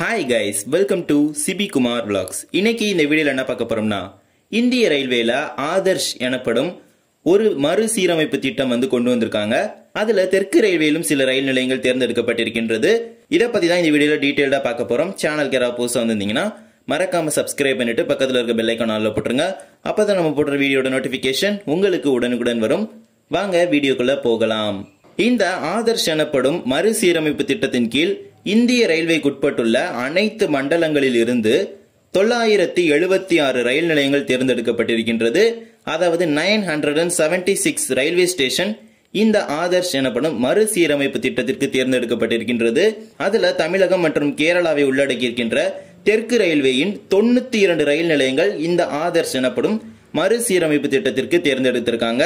hi guys welcome to Sibi Kumar vlogs இன்னைக்கு இந்த வீடியோவில் என்ன பார்க்க போகிறோம்னா இந்திய ரயில்வேல ஆதர்ஷ் எனப்படும் ஒரு மறு சீரமைப்பு திட்டம் வந்து கொண்டு வந்திருக்காங்க அதுல தெற்கு ரயில்வேலும் சில ரயில் நிலையங்கள் தேர்ந்தெடுக்கப்பட்டிருக்கின்றது இதை பத்தி தான் இந்த வீடியோல டீட்டெயில்டா பார்க்க போறோம் சேனல் கேரா புதுசாக வந்திருந்தீங்கன்னா மறக்காம சப்ஸ்கிரைப் பண்ணிட்டு பக்கத்தில் இருக்க பெல்லைக்கான ஆளில் போட்டுருங்க அப்பதான் நம்ம போடுற வீடியோட நோட்டிபிகேஷன் உங்களுக்கு உடனுக்குடன் வரும் வாங்க வீடியோக்குள்ள போகலாம் இந்த ஆதர்ஷ் எனப்படும் மறுசீரமைப்பு திட்டத்தின் கீழ் இந்திய ரயில்வேக்குட்பட்டுள்ள அனைத்து மண்டலங்களில் இருந்து தொள்ளாயிரத்தி எழுபத்தி ஆறு ரயில் நிலையங்கள் தேர்ந்தெடுக்கப்பட்டிருக்கின்றது அதாவது nine hundred and seventy six railway station இந்த ஆதர்ஷ் எனப்படும் மறுசீரமைப்பு திட்டத்திற்கு தேர்ந்தெடுக்கப்பட்டிருக்கின்றது அதுல தமிழகம் மற்றும் கேரளாவை உள்ளடக்கியிருக்கின்ற தெற்கு ரயில்வேயின் தொண்ணூத்தி இரண்டு ரயில் நிலையங்கள் இந்த ஆதர்ஷ் எனப்படும் மறுசீரமைப்பு திட்டத்திற்கு தேர்ந்தெடுத்திருக்காங்க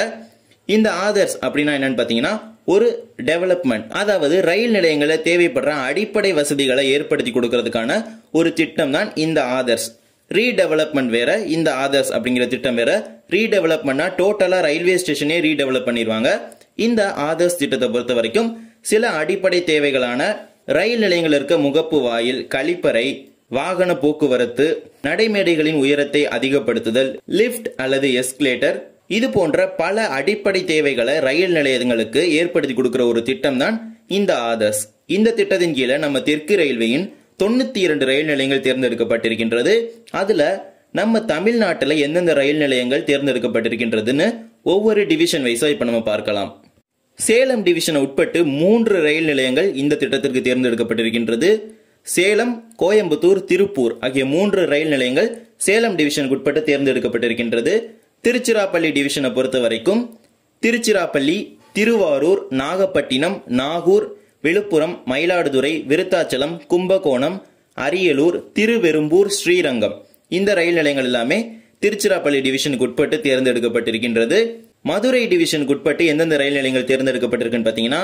இந்த ஆதர்ஸ் அப்படின்னா என்னன்னு பாத்தீங்கன்னா ஒரு டெவலப்மெண்ட் அதாவது ரயில் நிலையங்களில் தேவைப்படுற அடிப்படை வசதிகளை ஏற்படுத்தி கொடுக்கறதுக்கான ஒரு திட்டம் தான் இந்த ஆதர்ஸ் ரீடெவலப்மெண்ட் வேற இந்த ஆதர்ஸ் அப்படிங்கிற திட்டம் வேற ரீடெவலப்மெண்ட்னா டோட்டலாக ரயில்வே ஸ்டேஷனே ரீடெவலப் பண்ணிடுவாங்க இந்த ஆதர்ஸ் திட்டத்தை பொறுத்த வரைக்கும் சில அடிப்படை தேவைகளான ரயில் நிலையங்கள் இருக்க முகப்பு வாயில் கழிப்பறை வாகன போக்குவரத்து நடைமேடைகளின் உயரத்தை அதிகப்படுத்துதல் லிஃப்ட் அல்லது எஸ்கலேட்டர் இது போன்ற பல அடிப்படை தேவைகளை ரயில் நிலையங்களுக்கு ஏற்படுத்தி கொடுக்கிற ஒரு திட்டம் தான் இந்த ஆதர்ஸ் இந்த திட்டத்தின் கீழே நம்ம தெற்கு ரயில்வேயின் தொண்ணூத்தி இரண்டு ரயில் நிலையங்கள் தேர்ந்தெடுக்கப்பட்டிருக்கின்றது அதுல நம்ம தமிழ்நாட்டில் எந்தெந்த ரயில் நிலையங்கள் தேர்ந்தெடுக்கப்பட்டிருக்கின்றதுன்னு ஒவ்வொரு டிவிஷன் வைஸா இப்ப நம்ம பார்க்கலாம் சேலம் டிவிஷனை உட்பட்டு மூன்று ரயில் நிலையங்கள் இந்த திட்டத்திற்கு தேர்ந்தெடுக்கப்பட்டிருக்கின்றது சேலம் கோயம்புத்தூர் திருப்பூர் ஆகிய மூன்று ரயில் நிலையங்கள் சேலம் டிவிஷனுக்கு உட்பட்டு தேர்ந்தெடுக்கப்பட்டிருக்கின்றது திருச்சிராப்பள்ளி டிவிஷனை பொறுத்த வரைக்கும் திருச்சிராப்பள்ளி திருவாரூர் நாகப்பட்டினம் நாகூர் விழுப்புரம் மயிலாடுதுறை விருத்தாச்சலம் கும்பகோணம் அரியலூர் திருவெரும்பூர் ஸ்ரீரங்கம் இந்த ரயில் நிலையங்கள் எல்லாமே திருச்சிராப்பள்ளி டிவிஷனுக்கு உட்பட்டு தேர்ந்தெடுக்கப்பட்டிருக்கின்றது மதுரை டிவிஷனுக்கு உட்பட்டு எந்தெந்த ரயில் நிலையங்கள் தேர்ந்தெடுக்கப்பட்டிருக்குன்னு பார்த்தீங்கன்னா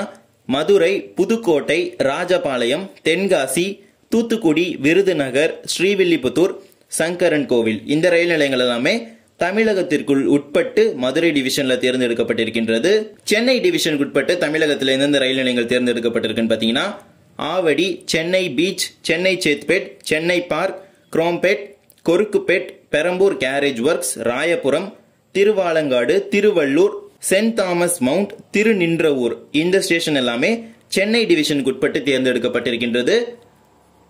மதுரை புதுக்கோட்டை ராஜபாளையம் தென்காசி தூத்துக்குடி விருதுநகர் ஸ்ரீவில்லிபுத்தூர் சங்கரன் கோவில் இந்த ரயில் நிலையங்கள் எல்லாமே தமிழகத்திற்குள் உட்பட்டு மதுரை டிவிஷன்ல தேர்ந்தெடுக்கப்பட்டிருக்கின்றது சென்னை டிவிஷனுக்கு உட்பட்டு தமிழகத்தில் எந்தெந்த ரயில் நிலையங்கள் தேர்ந்தெடுக்கப்பட்டிருக்குன்னு பார்த்தீங்கன்னா Avadi Chennai beach Chennai Chetpet Chennai park Chromepet Korukkupet Perambur carriage works Royapuram Tiruvalangadu Tiruvallur saint Thomas mount Tirunindravur இந்த ஸ்டேஷன் எல்லாமே சென்னை டிவிஷனுக்கு உட்பட்டு தேர்ந்தெடுக்கப்பட்டிருக்கின்றது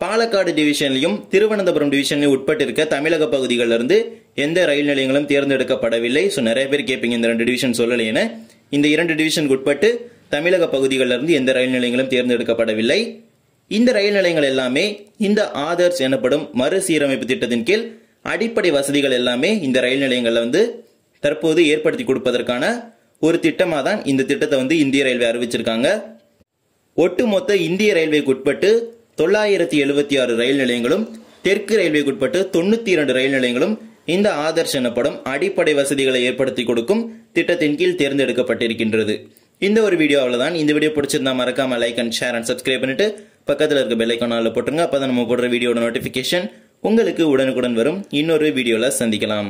பாலக்காடு டிவிஷன்லையும் திருவனந்தபுரம் டிவிஷன்லையும் உட்பட்டிருக்க தமிழக பகுதிகளிலிருந்து எந்த ரயில் நிலையங்களும் தேர்ந்தெடுக்கப்படவில்லை ஸோ நிறைய பேர் கேட்பீங்க இந்த ரெண்டு டிவிஷன் என இந்த இரண்டு டிவிஷனுக்கு உட்பட்டு தமிழக பகுதிகளிலிருந்து எந்த ரயில் நிலையங்களும் தேர்ந்தெடுக்கப்படவில்லை இந்த ரயில் நிலையங்கள் எல்லாமே இந்த ஆதர்ஸ் எனப்படும் மறுசீரமைப்பு திட்டத்தின் கீழ் அடிப்படை வசதிகள் எல்லாமே இந்த ரயில் நிலையங்களில் வந்து தற்போது ஏற்படுத்தி கொடுப்பதற்கான ஒரு திட்டமாக தான் இந்த திட்டத்தை வந்து இந்திய ரயில்வே அறிவிச்சிருக்காங்க ஒட்டுமொத்த இந்திய ரயில்வேக்கு உட்பட்டு தொள்ளாயிரத்தி எழுபத்தி ஆறு ரயில் நிலையங்களும் தெற்கு ரயில்வேக்கு உட்பட்டு தொண்ணூற்றி இரண்டு ரயில் நிலையங்களும் இந்த ஆதர்ஷ் எனப்படும் அடிப்படை வசதிகளை ஏற்படுத்தி கொடுக்கும் திட்டத்தின் கீழ் தேர்ந்தெடுக்கப்பட்டிருக்கின்றது இந்த ஒரு வீடியோ அவ்வளவுதான் இந்த வீடியோ பிடிச்சிருந்தா மறக்காம like and share and subscribe பண்ணிட்டு பக்கத்தில் இருக்க பெல்லைக்கானால போட்டுருங்க அப்பதான் நம்ம போடுற வீடியோட நோட்டிஃபிகேஷன் உங்களுக்கு உடனுக்குடன் வரும் இன்னொரு வீடியோவில் சந்திக்கலாம்